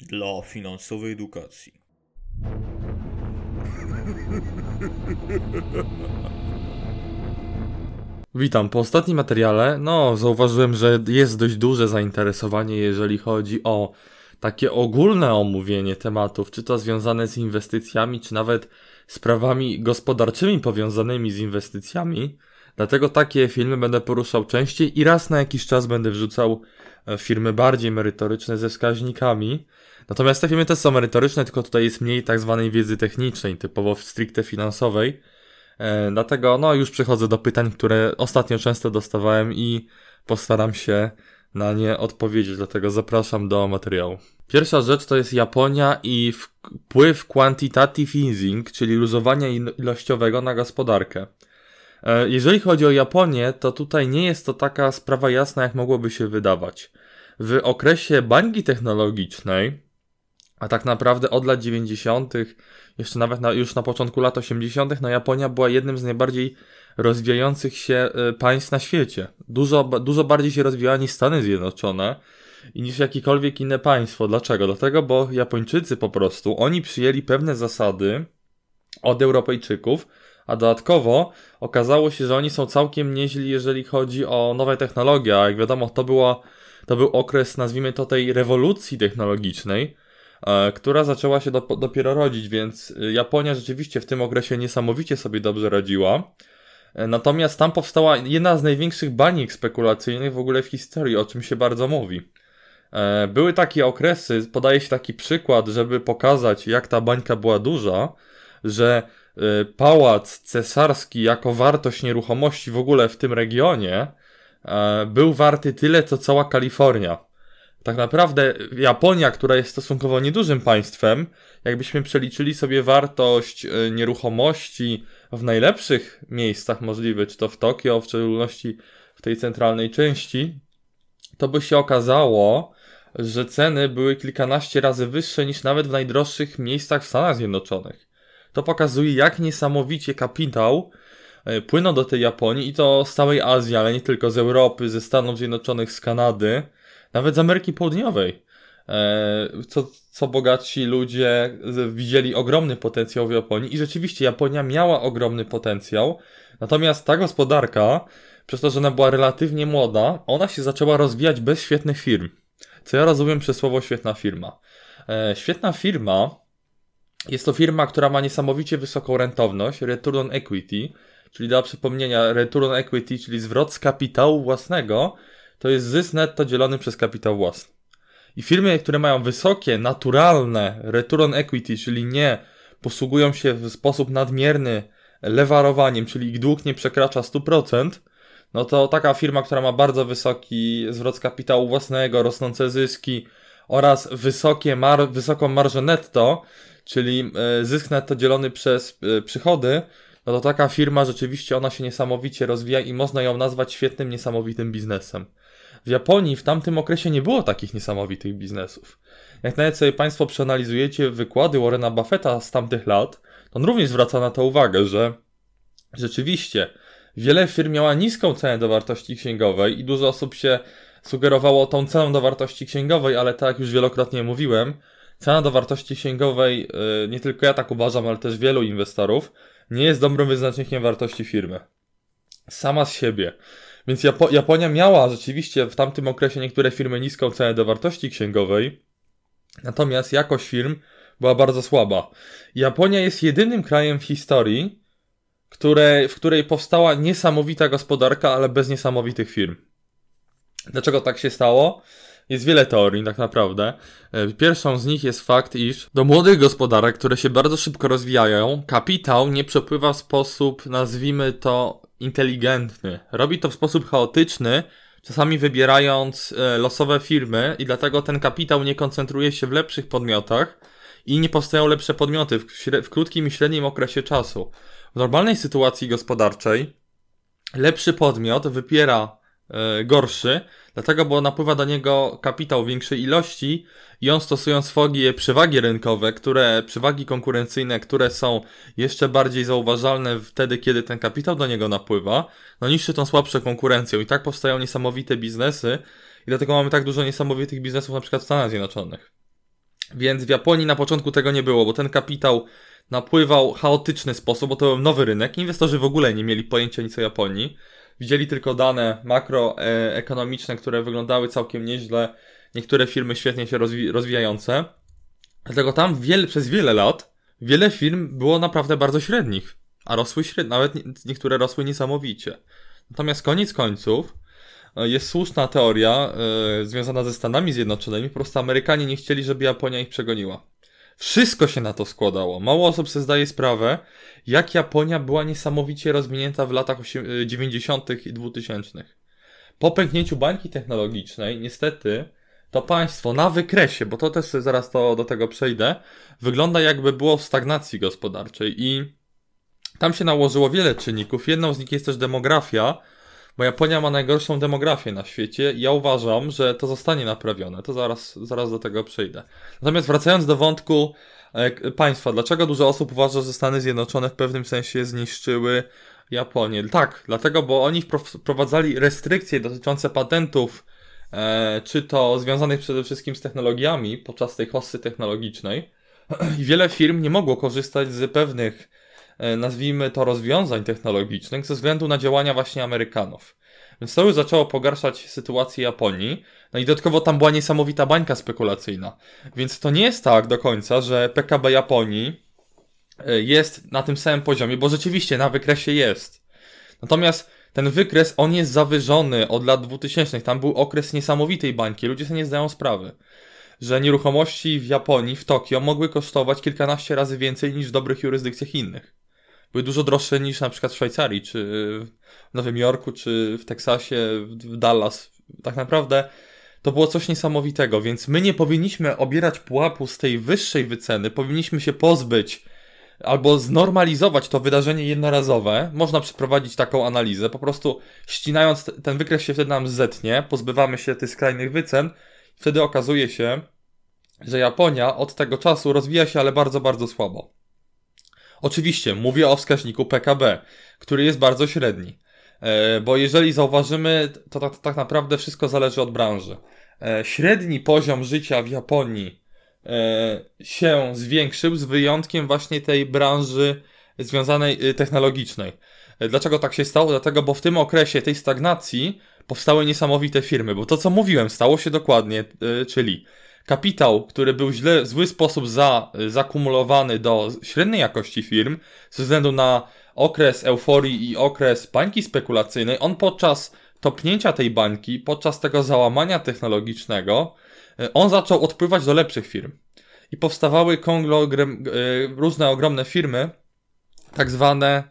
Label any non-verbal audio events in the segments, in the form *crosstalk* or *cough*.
dla finansowej edukacji. Witam. Po ostatnim materiale, no, zauważyłem, że jest dość duże zainteresowanie, jeżeli chodzi o takie ogólne omówienie tematów, czy to związane z inwestycjami, czy nawet sprawami gospodarczymi powiązanymi z inwestycjami. Dlatego takie filmy będę poruszał częściej i raz na jakiś czas będę wrzucał e, filmy bardziej merytoryczne ze wskaźnikami. Natomiast te filmy też są merytoryczne, tylko tutaj jest mniej tak zwanej wiedzy technicznej, typowo stricte finansowej. E, dlatego no, już przechodzę do pytań, które ostatnio często dostawałem i postaram się na nie odpowiedzieć, dlatego zapraszam do materiału. Pierwsza rzecz to jest Japonia i wpływ quantitative easing, czyli luzowania ilościowego na gospodarkę. E, jeżeli chodzi o Japonię, to tutaj nie jest to taka sprawa jasna, jak mogłoby się wydawać. W okresie bańki technologicznej a tak naprawdę od lat 90., jeszcze nawet na, już na początku lat 80., no Japonia była jednym z najbardziej rozwijających się y, państw na świecie. Dużo, dużo bardziej się rozwijała niż Stany Zjednoczone i niż jakiekolwiek inne państwo. Dlaczego? Dlatego, bo Japończycy po prostu, oni przyjęli pewne zasady od Europejczyków, a dodatkowo okazało się, że oni są całkiem nieźli, jeżeli chodzi o nowe technologie, a jak wiadomo, to, była, to był okres, nazwijmy to, tej rewolucji technologicznej, E, która zaczęła się dopiero rodzić, więc e, Japonia rzeczywiście w tym okresie niesamowicie sobie dobrze radziła. E, natomiast tam powstała jedna z największych baniek spekulacyjnych w ogóle w historii, o czym się bardzo mówi. Były takie okresy, podaje się taki przykład, żeby pokazać, jak ta bańka była duża, że pałac cesarski jako wartość nieruchomości w ogóle w tym regionie był warty tyle, co cała Kalifornia tak naprawdę Japonia, która jest stosunkowo niedużym państwem, jakbyśmy przeliczyli sobie wartość e, nieruchomości w najlepszych miejscach możliwych, czy to w Tokio, w szczególności w tej centralnej części, to by się okazało, że ceny były kilkanaście razy wyższe niż nawet w najdroższych miejscach w Stanach Zjednoczonych. To pokazuje, jak niesamowicie kapitał e, płynął do tej Japonii i to z całej Azji, ale nie tylko z Europy, ze Stanów Zjednoczonych, z Kanady nawet z Ameryki Południowej, e, co, co bogatsi ludzie widzieli ogromny potencjał w Japonii i rzeczywiście Japonia miała ogromny potencjał, natomiast ta gospodarka, przez to, że ona była relatywnie młoda, ona się zaczęła rozwijać bez świetnych firm. Co ja rozumiem przez słowo świetna firma. E, świetna firma jest to firma, która ma niesamowicie wysoką rentowność, return on equity, czyli dla przypomnienia, return on equity, czyli zwrot z kapitału własnego, to jest zysk netto dzielony przez kapitał własny. I firmy, które mają wysokie, naturalne return equity, czyli nie posługują się w sposób nadmierny lewarowaniem, czyli ich dług nie przekracza 100%, no to taka firma, która ma bardzo wysoki zwrot kapitału własnego, rosnące zyski oraz wysokie mar wysoką marżę netto, czyli e, zysk netto dzielony przez e, przychody, no to taka firma rzeczywiście ona się niesamowicie rozwija i można ją nazwać świetnym, niesamowitym biznesem. W Japonii w tamtym okresie nie było takich niesamowitych biznesów. Jak nawet sobie Państwo przeanalizujecie wykłady Warrena Buffetta z tamtych lat, to on również zwraca na to uwagę, że rzeczywiście wiele firm miała niską cenę do wartości księgowej i dużo osób się sugerowało tą ceną do wartości księgowej, ale tak jak już wielokrotnie mówiłem, cena do wartości księgowej, y, nie tylko ja tak uważam, ale też wielu inwestorów, nie jest dobrym wyznacznikiem wartości firmy. Sama z siebie. Więc Japo Japonia miała rzeczywiście w tamtym okresie niektóre firmy niską cenę do wartości księgowej, natomiast jakość firm była bardzo słaba. Japonia jest jedynym krajem w historii, które, w której powstała niesamowita gospodarka, ale bez niesamowitych firm. Dlaczego tak się stało? Jest wiele teorii, tak naprawdę. E, pierwszą z nich jest fakt, iż do młodych gospodarek, które się bardzo szybko rozwijają, kapitał nie przepływa w sposób, nazwijmy to, inteligentny. Robi to w sposób chaotyczny, czasami wybierając e, losowe firmy i dlatego ten kapitał nie koncentruje się w lepszych podmiotach i nie powstają lepsze podmioty w, w krótkim i średnim okresie czasu. W normalnej sytuacji gospodarczej lepszy podmiot wypiera E, gorszy, dlatego, bo napływa do niego kapitał większej ilości i on stosując swoje przewagi rynkowe, które, przewagi konkurencyjne, które są jeszcze bardziej zauważalne wtedy, kiedy ten kapitał do niego napływa, no niszczy tą słabszą konkurencję i tak powstają niesamowite biznesy i dlatego mamy tak dużo niesamowitych biznesów na przykład w Stanach Zjednoczonych. Więc w Japonii na początku tego nie było, bo ten kapitał napływał chaotyczny sposób, bo to był nowy rynek, inwestorzy w ogóle nie mieli pojęcia nic o Japonii, Widzieli tylko dane makroekonomiczne, e, które wyglądały całkiem nieźle, niektóre firmy świetnie się rozwi rozwijające. Dlatego tam wiele, przez wiele lat wiele firm było naprawdę bardzo średnich, a rosły średnie, nawet niektóre rosły niesamowicie. Natomiast koniec końców e, jest słuszna teoria yy, związana ze Stanami Zjednoczonymi, po prostu Amerykanie nie chcieli, żeby Japonia ich przegoniła. Wszystko się na to składało. Mało osób sobie zdaje sprawę, jak Japonia była niesamowicie rozwinięta w latach 90. Y, i 2000. Po pęknięciu bańki technologicznej, niestety, to państwo na wykresie, bo to też zaraz to, do tego przejdę, wygląda jakby było w stagnacji gospodarczej i tam się nałożyło wiele czynników. Jedną z nich jest też demografia, bo Japonia ma najgorszą demografię na świecie i ja uważam, że to zostanie naprawione. To zaraz, zaraz do tego przejdę. Natomiast wracając do wątku e, państwa, dlaczego dużo osób uważa, że Stany Zjednoczone w pewnym sensie zniszczyły Japonię? Tak, dlatego, bo oni wprowadzali restrykcje dotyczące patentów, e, czy to związanych przede wszystkim z technologiami podczas tej hossy technologicznej. *clears throat* I wiele firm nie mogło korzystać z pewnych E, nazwijmy to, rozwiązań technologicznych ze względu na działania właśnie Amerykanów. Więc to już zaczęło pogarszać sytuację Japonii. No i dodatkowo tam była niesamowita bańka spekulacyjna. Więc to nie jest tak do końca, że PKB Japonii e, jest na tym samym poziomie, bo rzeczywiście na wykresie jest. Natomiast ten wykres, on jest zawyżony od lat 2000. Tam był okres niesamowitej bańki. Ludzie sobie nie zdają sprawy, że nieruchomości w Japonii, w Tokio mogły kosztować kilkanaście razy więcej niż w dobrych jurysdykcjach innych były dużo droższe niż na przykład w Szwajcarii, czy w Nowym Jorku, czy w Teksasie, w Dallas. Tak naprawdę to było coś niesamowitego, więc my nie powinniśmy obierać pułapu z tej wyższej wyceny, powinniśmy się pozbyć albo znormalizować to wydarzenie jednorazowe. Można przeprowadzić taką analizę, po prostu ścinając ten wykres się wtedy nam zetnie, pozbywamy się tych skrajnych wycen. Wtedy okazuje się, że Japonia od tego czasu rozwija się, ale bardzo, bardzo słabo. Oczywiście mówię o wskaźniku PKB, który jest bardzo średni. E, bo jeżeli zauważymy, to tak, tak naprawdę wszystko zależy od branży. E, średni poziom życia w Japonii e, się zwiększył z wyjątkiem właśnie tej branży związanej y, technologicznej. Dlaczego tak się stało? Dlatego, bo w tym okresie tej stagnacji powstały niesamowite firmy, bo to co mówiłem stało się dokładnie, czyli kapitał, który był źle, w zły sposób za, y, zakumulowany do średniej jakości firm, ze względu na okres euforii i okres bańki spekulacyjnej, on podczas topnięcia tej bańki, podczas tego załamania technologicznego, y, on zaczął odpływać do lepszych firm. I powstawały konglogrem, y, różne ogromne firmy, tak zwane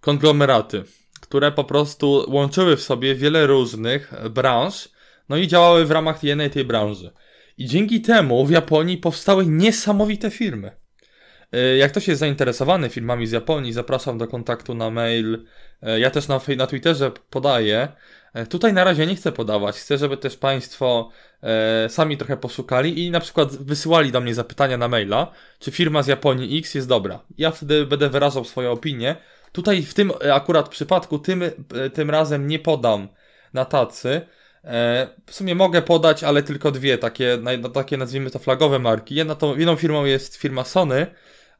konglomeraty, które po prostu łączyły w sobie wiele różnych branż, no i działały w ramach jednej tej branży. I dzięki temu w Japonii powstały niesamowite firmy. E, jak ktoś jest zainteresowany firmami z Japonii, zapraszam do kontaktu na mail. E, ja też na, na Twitterze podaję. E, tutaj na razie nie chcę podawać. Chcę, żeby też Państwo sami trochę poszukali i na przykład wysyłali do mnie zapytania na maila, czy firma z Japonii X jest dobra. Ja wtedy będę wyrażał swoje opinie. Tutaj w tym akurat przypadku, tym, tym razem nie podam na tacy, E, w sumie mogę podać, ale tylko dwie takie, no, takie nazwijmy to flagowe marki. Jedna to, jedną firmą jest firma Sony,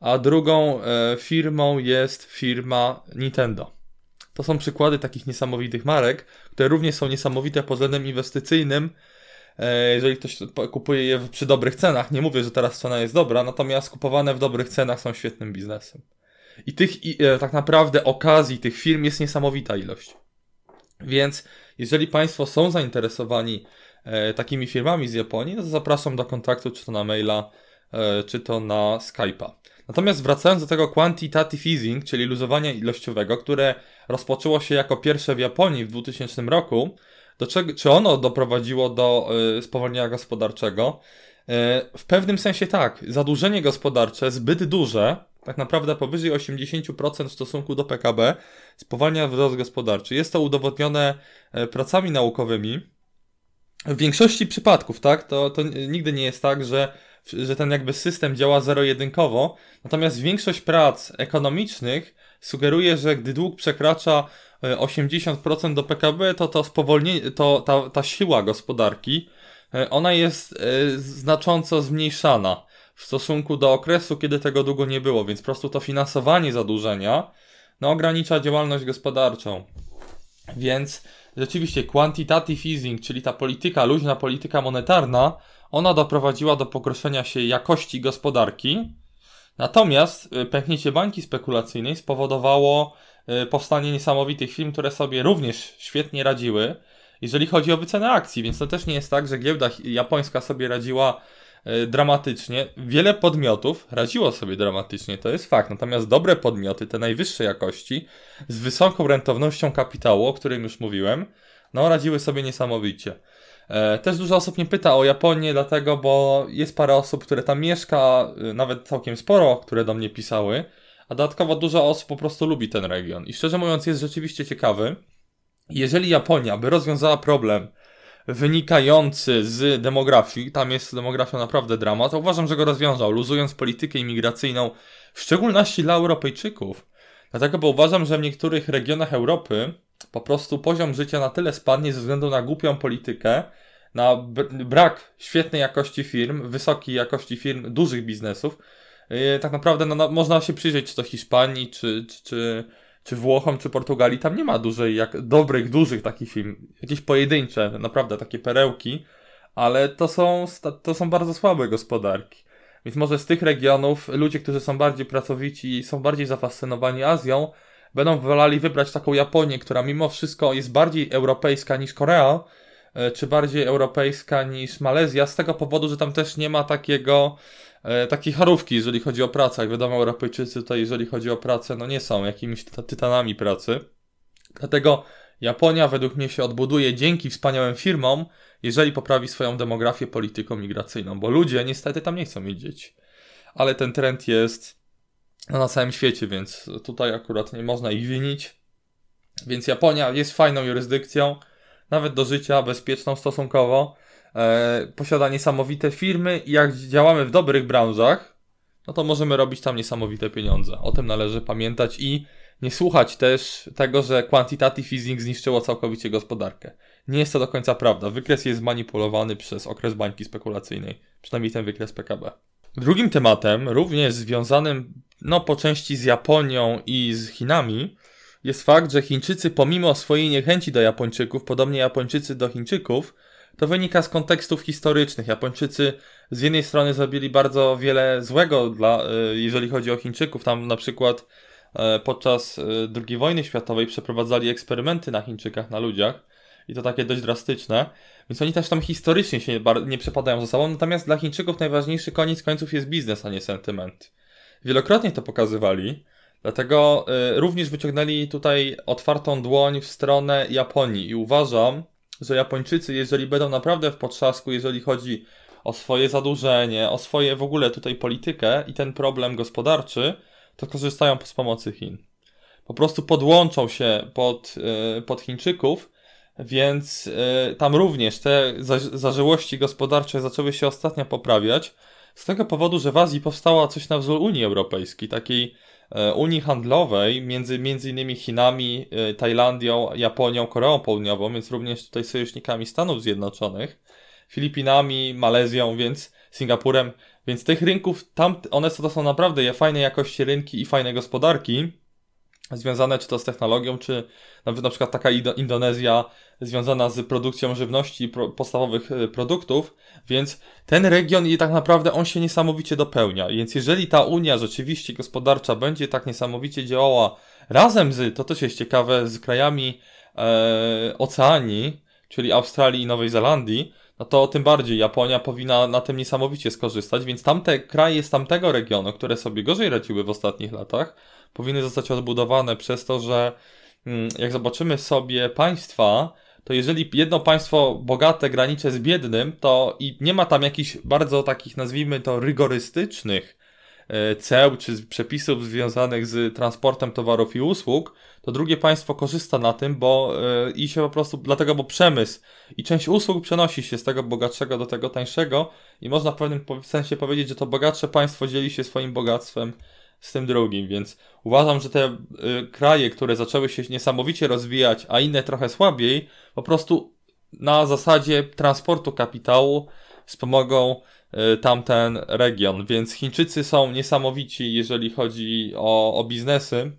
a drugą e, firmą jest firma Nintendo. To są przykłady takich niesamowitych marek, które również są niesamowite pod względem inwestycyjnym, e, jeżeli ktoś kupuje je przy dobrych cenach. Nie mówię, że teraz cena jest dobra, natomiast kupowane w dobrych cenach są świetnym biznesem. I tych i, tak naprawdę okazji tych firm jest niesamowita ilość. Więc jeżeli Państwo są zainteresowani e, takimi firmami z Japonii, no to zapraszam do kontaktu czy to na maila, e, czy to na Skype'a. Natomiast wracając do tego quantitative easing, czyli luzowania ilościowego, które rozpoczęło się jako pierwsze w Japonii w 2000 roku, do czego, czy ono doprowadziło do e, spowolnienia gospodarczego? w pewnym sensie tak. Zadłużenie gospodarcze zbyt duże tak naprawdę powyżej 80% w stosunku do PKB, spowalnia wzrost gospodarczy. Jest to udowodnione e, pracami naukowymi. W większości przypadków, tak, to, to nigdy nie jest tak, że, że ten jakby system działa zero-jedynkowo, natomiast większość prac ekonomicznych sugeruje, że gdy dług przekracza 80% e, do PKB, to to spowolnienie, to ta, ta siła gospodarki, e, ona jest znacząco zmniejszana w stosunku do okresu, kiedy tego długo nie było, więc po prostu to finansowanie zadłużenia no, ogranicza działalność gospodarczą. Więc rzeczywiście quantitative easing, czyli ta polityka, luźna polityka monetarna, ona doprowadziła do pogorszenia się jakości gospodarki, natomiast y, pęknięcie bańki spekulacyjnej spowodowało y, powstanie niesamowitych firm, które sobie również świetnie radziły, jeżeli chodzi o wycenę akcji, więc to też nie jest tak, że giełda japońska sobie radziła E, dramatycznie. Wiele podmiotów radziło sobie dramatycznie, to jest fakt. Natomiast dobre podmioty, te najwyższej jakości, z wysoką rentownością kapitału, o którym już mówiłem, no radziły sobie niesamowicie. E, też dużo osób nie pyta o Japonię, dlatego, bo jest parę osób, które tam mieszka, e, nawet całkiem sporo, które do mnie pisały, a dodatkowo dużo osób po prostu lubi ten region. I szczerze mówiąc, jest rzeczywiście ciekawy. Jeżeli Japonia by rozwiązała problem wynikający z demografii, tam jest demografia naprawdę dramat, uważam, że go rozwiązał, luzując politykę imigracyjną, w szczególności dla Europejczyków. Dlatego, bo uważam, że w niektórych regionach Europy po prostu poziom życia na tyle spadnie ze względu na głupią politykę, na brak świetnej jakości firm, wysokiej jakości firm, dużych biznesów. Yy, tak naprawdę no, no, można się przyjrzeć czy to Hiszpanii, czy, czy, czy czy Włochom, czy Portugalii, tam nie ma dużej, jak dobrych, dużych takich film. Jakieś pojedyncze, naprawdę takie perełki, ale to są, to są bardzo słabe gospodarki. Więc może z tych regionów ludzie, którzy są bardziej pracowici i są bardziej zafascynowani Azją, będą wolali wybrać taką Japonię, która mimo wszystko jest bardziej europejska niż Korea, e, czy bardziej europejska niż Malezja, z tego powodu, że tam też nie ma takiego E, takich harówki, jeżeli chodzi o pracę. Jak wiadomo, Europejczycy tutaj, jeżeli chodzi o pracę, no nie są jakimiś tytanami pracy. Dlatego Japonia według mnie się odbuduje dzięki wspaniałym firmom, jeżeli poprawi swoją demografię, polityką migracyjną, bo ludzie niestety tam nie chcą mieć Ale ten trend jest no, na całym świecie, więc tutaj akurat nie można ich winić. Więc Japonia jest fajną jurysdykcją, nawet do życia, bezpieczną stosunkowo e, posiada niesamowite firmy i jak działamy w dobrych branżach, no to możemy robić tam niesamowite pieniądze. O tym należy pamiętać i nie słuchać też tego, że quantitative easing zniszczyło całkowicie gospodarkę. Nie jest to do końca prawda. Wykres jest manipulowany przez okres bańki spekulacyjnej, przynajmniej ten wykres PKB. Drugim tematem, również związanym no, po części z Japonią i z Chinami, jest fakt, że Chińczycy pomimo swojej niechęci do Japończyków, podobnie Japończycy do Chińczyków, to wynika z kontekstów historycznych. Japończycy z jednej strony zrobili bardzo wiele złego, dla, e, jeżeli chodzi o Chińczyków. Tam na przykład e, podczas e, II wojny światowej przeprowadzali eksperymenty na Chińczykach, na ludziach i to takie dość drastyczne. Więc oni też tam historycznie się nie przepadają ze sobą, natomiast dla Chińczyków najważniejszy koniec końców jest biznes, a nie sentyment. Wielokrotnie to pokazywali, dlatego również wyciągnęli tutaj otwartą dłoń w stronę Japonii i uważam, że Japończycy, jeżeli będą naprawdę w potrzasku, jeżeli chodzi o swoje zadłużenie, o swoje w ogóle tutaj politykę i ten problem gospodarczy, to korzystają z pomocy Chin. Po prostu podłączą się pod, e, pod Chińczyków, więc e, tam również te zażyłości gospodarcze zaczęły się ostatnio poprawiać. Z tego powodu, że w Azji powstała coś na wzór Unii Europejskiej, takiej e, Unii Handlowej między, między innymi Chinami, e, Tajlandią, Japonią, Koreą Południową, więc również tutaj sojusznikami Stanów Zjednoczonych, Filipinami, Malezją, więc Singapurem, więc tych rynków tam, one to są naprawdę fajne jakości rynki i fajne gospodarki, związane czy to z technologią, czy nawet na przykład taka Indonezja związana z produkcją żywności i podstawowych y, produktów, więc ten region i tak naprawdę on się niesamowicie dopełnia. Więc jeżeli ta Unia rzeczywiście gospodarcza będzie tak niesamowicie działała razem z, to też jest ciekawe, z krajami e, Oceanii, czyli Australii i Nowej Zelandii, no to tym bardziej Japonia powinna na tym niesamowicie skorzystać, więc tamte kraje z tamtego regionu, które sobie gorzej radziły w ostatnich latach, powinny zostać odbudowane przez to, że mm, jak zobaczymy sobie państwa, to jeżeli jedno państwo bogate granicze z biednym, to i nie ma tam jakichś bardzo takich, nazwijmy to, rygorystycznych e, ceł czy przepisów związanych z transportem towarów i usług, to drugie państwo korzysta na tym, bo e, i się po prostu, dlatego, bo przemysł i część usług przenosi się z tego bogatszego do tego tańszego i można w pewnym sensie powiedzieć, że to bogatsze państwo dzieli się swoim bogactwem z tym drugim, więc uważam, że te y, kraje, które zaczęły się niesamowicie rozwijać, a inne trochę słabiej, po prostu na zasadzie transportu kapitału wspomogą y, tamten region. Więc Chińczycy są niesamowici, jeżeli chodzi o, o biznesy.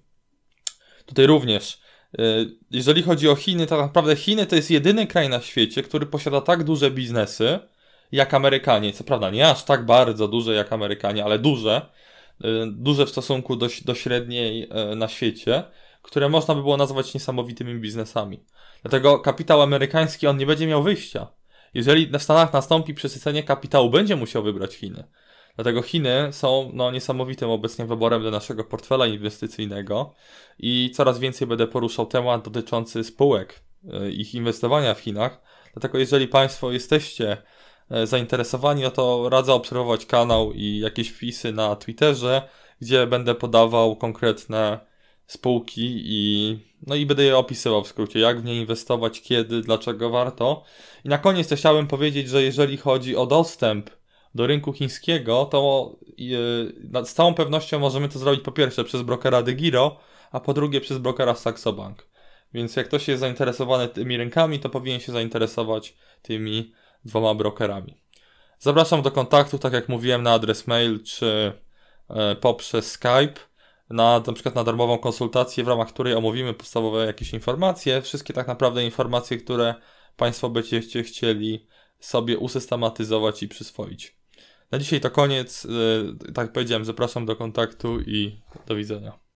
Tutaj również y, jeżeli chodzi o Chiny, to naprawdę Chiny to jest jedyny kraj na świecie, który posiada tak duże biznesy jak Amerykanie. Co prawda nie aż tak bardzo duże jak Amerykanie, ale duże, Y, duże w stosunku do, do średniej e, na świecie, które można by było nazwać niesamowitymi biznesami. Dlatego kapitał amerykański, on nie będzie miał wyjścia. Jeżeli w Stanach nastąpi przesycenie kapitału, będzie musiał wybrać Chiny. Dlatego Chiny są no, niesamowitym obecnie wyborem do naszego portfela inwestycyjnego i coraz więcej będę poruszał temat dotyczący spółek, e, ich inwestowania w Chinach. Dlatego jeżeli Państwo jesteście E, zainteresowani, o no to radzę obserwować kanał i jakieś wpisy na Twitterze, gdzie będę podawał konkretne spółki i, no i będę je opisywał w skrócie, jak w nie inwestować, kiedy, dlaczego warto. I na koniec też chciałbym powiedzieć, że jeżeli chodzi o dostęp do rynku chińskiego, to e, z całą pewnością możemy to zrobić po pierwsze przez brokera DeGiro, a po drugie przez brokera Saxo Bank. Więc jak ktoś jest zainteresowany tymi rynkami, to powinien się zainteresować tymi dwoma brokerami. Zapraszam do kontaktu, tak jak mówiłem, na adres mail czy e, poprzez Skype na, na przykład na darmową konsultację, w ramach której omówimy podstawowe jakieś informacje, wszystkie tak naprawdę informacje, które Państwo będziecie chcieli sobie usystematyzować i przyswoić. Na dzisiaj to koniec. E, tak jak powiedziałem, zapraszam do kontaktu i do widzenia.